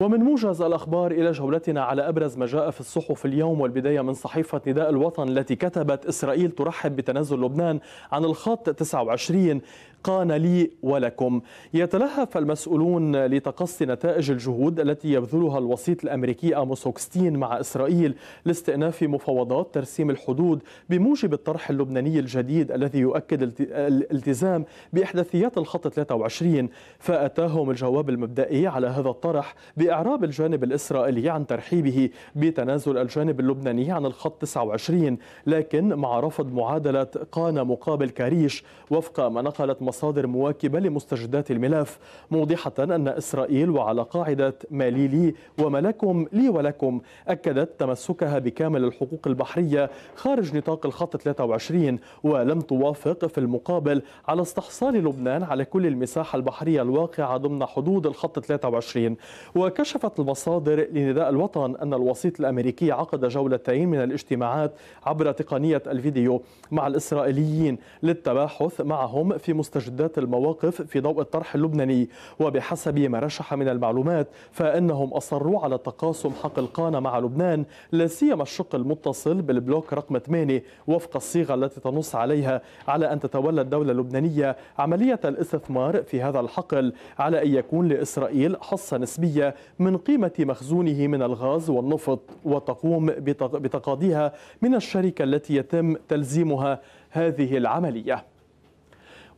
ومن موجز الأخبار إلى جولتنا على أبرز ما جاء في الصحف اليوم والبداية من صحيفة نداء الوطن التي كتبت إسرائيل ترحب بتنزل لبنان عن الخط 29 قان لي ولكم يتلهف المسؤولون لتقصي نتائج الجهود التي يبذلها الوسيط الأمريكي أموس هوكستين مع إسرائيل لاستئناف مفاوضات ترسيم الحدود بموجب الطرح اللبناني الجديد الذي يؤكد الالتزام بإحداثيات الخط 23 فأتاهم الجواب المبدئي على هذا الطرح بإعراب الجانب الإسرائيلي عن ترحيبه بتنازل الجانب اللبناني عن الخط 29 لكن مع رفض معادلة قانا مقابل كاريش وفق ما نقلت مصادر مواكبة لمستجدات الملف موضحة أن إسرائيل وعلى قاعدة ما لي لي وما لكم لي ولكم أكدت تمسكها بكامل الحقوق البحرية خارج نطاق الخط 23 ولم توافق في المقابل على استحصال لبنان على كل المساحة البحرية الواقعة ضمن حدود الخط 23 وك كشفت المصادر لنداء الوطن أن الوسيط الأمريكي عقد جولتين من الاجتماعات عبر تقنية الفيديو مع الإسرائيليين للتباحث معهم في مستجدات المواقف في ضوء الطرح اللبناني وبحسب ما رشح من المعلومات فإنهم أصروا على تقاسم حق القانة مع لبنان لا سيما الشق المتصل بالبلوك رقم 8 وفق الصيغة التي تنص عليها على أن تتولى الدولة اللبنانية عملية الاستثمار في هذا الحقل على أن يكون لإسرائيل حصة نسبية من قيمة مخزونه من الغاز والنفط وتقوم بتقاضيها من الشركة التي يتم تلزيمها هذه العملية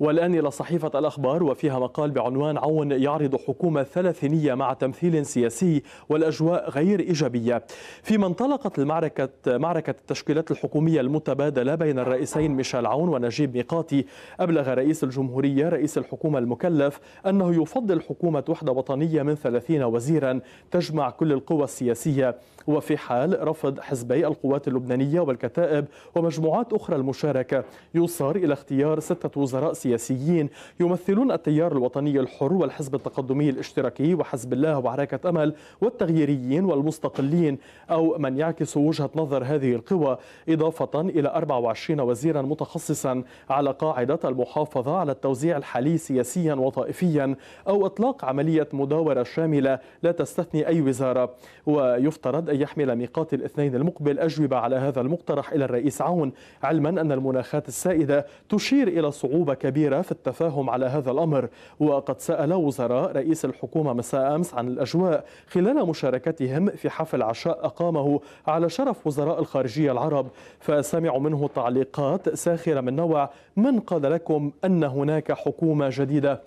والآن إلى صحيفة الأخبار وفيها مقال بعنوان عون يعرض حكومة ثلاثينية مع تمثيل سياسي والأجواء غير إيجابية فيما انطلقت المعركة معركة التشكيلات الحكومية المتبادلة بين الرئيسين ميشيل عون ونجيب ميقاتي أبلغ رئيس الجمهورية رئيس الحكومة المكلف أنه يفضل حكومة وحدة وطنية من ثلاثين وزيرا تجمع كل القوى السياسية وفي حال رفض حزبي القوات اللبنانية والكتائب ومجموعات أخرى المشاركة يصار إلى اختيار ستة وزراء سياسيين السياسيين يمثلون التيار الوطني الحر والحزب التقدمي الاشتراكي وحزب الله وحركة أمل والتغييريين والمستقلين أو من يعكس وجهة نظر هذه القوى إضافة إلى 24 وزيرا متخصصا على قاعدة المحافظة على التوزيع الحالي سياسيا وطائفيا أو إطلاق عملية مداورة شاملة لا تستثني أي وزارة ويفترض أن يحمل ميقات الاثنين المقبل أجوبة على هذا المقترح إلى الرئيس عون علما أن المناخات السائدة تشير إلى صعوبة كبيرة كبيرة في التفاهم على هذا الأمر وقد سأل وزراء رئيس الحكومة مساء أمس عن الأجواء خلال مشاركتهم في حفل عشاء أقامه على شرف وزراء الخارجية العرب فسمعوا منه تعليقات ساخرة من نوع من قال لكم أن هناك حكومة جديدة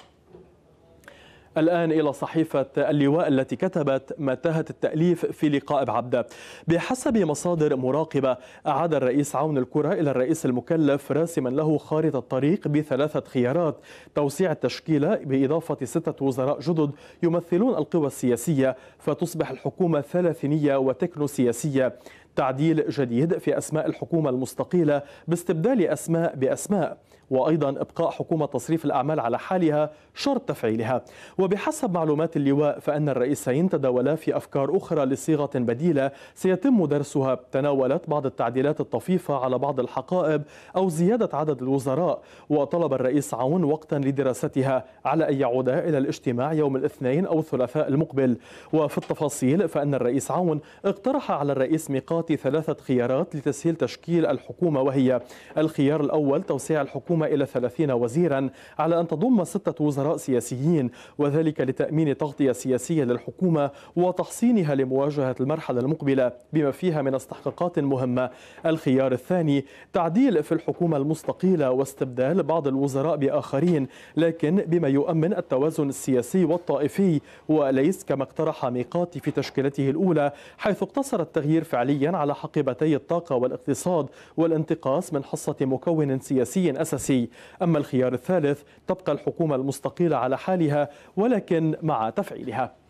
الآن إلى صحيفة اللواء التي كتبت متاهة التأليف في لقاء بعبدة بحسب مصادر مراقبة أعاد الرئيس عون الكرة إلى الرئيس المكلف راسما له خارطة الطريق بثلاثة خيارات توسيع التشكيلة بإضافة ستة وزراء جدد يمثلون القوى السياسية فتصبح الحكومة ثلاثينية وتكنو سياسية تعديل جديد في أسماء الحكومة المستقيلة باستبدال أسماء بأسماء وأيضا إبقاء حكومة تصريف الأعمال على حالها شرط تفعيلها وبحسب معلومات اللواء فأن الرئيسين تداولا في أفكار أخرى لصيغة بديلة سيتم درسها تناولت بعض التعديلات الطفيفة على بعض الحقائب أو زيادة عدد الوزراء وطلب الرئيس عون وقتا لدراستها على أن يعود إلى الاجتماع يوم الاثنين أو الثلاثاء المقبل وفي التفاصيل فأن الرئيس عون اقترح على الرئيس ميقات تعطي ثلاثة خيارات لتسهيل تشكيل الحكومة وهي الخيار الأول توسيع الحكومة إلى 30 وزيرا على أن تضم ستة وزراء سياسيين وذلك لتأمين تغطية سياسية للحكومة وتحصينها لمواجهة المرحلة المقبلة بما فيها من استحقاقات مهمة الخيار الثاني تعديل في الحكومة المستقيلة واستبدال بعض الوزراء بآخرين لكن بما يؤمن التوازن السياسي والطائفي وليس كما اقترح ميقاتي في تشكيلته الأولى حيث اقتصر التغيير فعليا على حقيبتي الطاقة والاقتصاد والانتقاص من حصة مكون سياسي أساسي أما الخيار الثالث تبقى الحكومة المستقيلة على حالها ولكن مع تفعيلها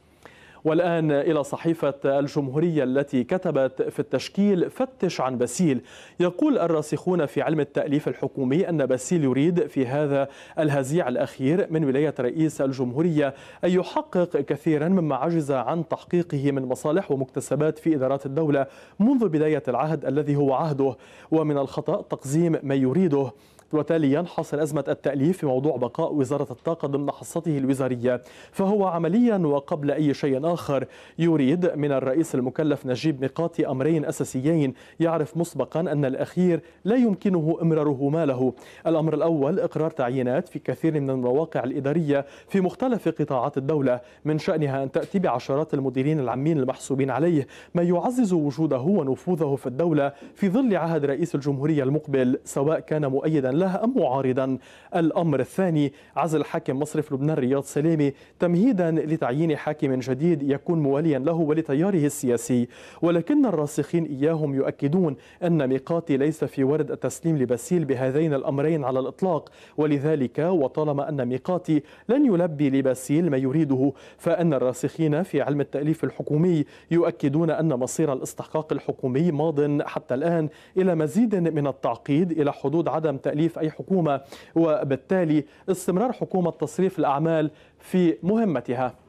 والآن إلى صحيفة الجمهورية التي كتبت في التشكيل فتش عن باسيل يقول الراسخون في علم التأليف الحكومي أن باسيل يريد في هذا الهزيع الأخير من ولاية رئيس الجمهورية أن يحقق كثيرا مما عجز عن تحقيقه من مصالح ومكتسبات في إدارات الدولة منذ بداية العهد الذي هو عهده ومن الخطأ تقزيم ما يريده وتاليا حصل أزمة التأليف في موضوع بقاء وزارة الطاقة ضمن حصته الوزارية فهو عمليا وقبل أي شيء آخر يريد من الرئيس المكلف نجيب ميقاتي أمرين أساسيين يعرف مسبقا أن الأخير لا يمكنه إمرارهما له الأمر الأول إقرار تعيينات في كثير من المواقع الإدارية في مختلف قطاعات الدولة من شأنها أن تأتي بعشرات المديرين العامين المحسوبين عليه ما يعزز وجوده ونفوذه في الدولة في ظل عهد رئيس الجمهورية المقبل سواء كان مؤيدا لها أم معارضا الأمر الثاني عزل حاكم مصرف لبنان رياض سلامي تمهيدا لتعيين حاكم جديد يكون مواليا له ولتياره السياسي ولكن الراسخين إياهم يؤكدون أن ميقاتي ليس في ورد التسليم لباسيل بهذين الأمرين على الإطلاق ولذلك وطالما أن ميقاتي لن يلبي لباسيل ما يريده فأن الراسخين في علم التأليف الحكومي يؤكدون أن مصير الاستحقاق الحكومي ماض حتى الآن إلى مزيد من التعقيد إلى حدود عدم تأليف تحاليف أي حكومة وبالتالي استمرار حكومة تصريف الأعمال في مهمتها